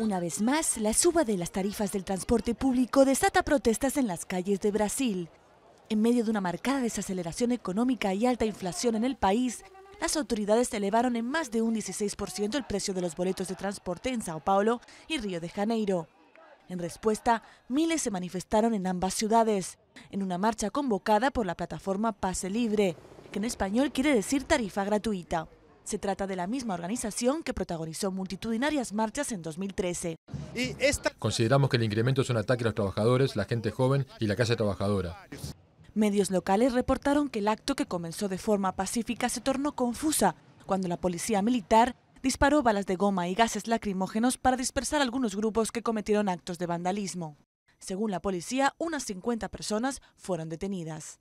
Una vez más, la suba de las tarifas del transporte público desata protestas en las calles de Brasil. En medio de una marcada desaceleración económica y alta inflación en el país, las autoridades elevaron en más de un 16% el precio de los boletos de transporte en Sao Paulo y Río de Janeiro. En respuesta, miles se manifestaron en ambas ciudades, en una marcha convocada por la plataforma Pase Libre, que en español quiere decir tarifa gratuita. Se trata de la misma organización que protagonizó multitudinarias marchas en 2013. Consideramos que el incremento es un ataque a los trabajadores, la gente joven y la clase trabajadora. Medios locales reportaron que el acto que comenzó de forma pacífica se tornó confusa cuando la policía militar disparó balas de goma y gases lacrimógenos para dispersar algunos grupos que cometieron actos de vandalismo. Según la policía, unas 50 personas fueron detenidas.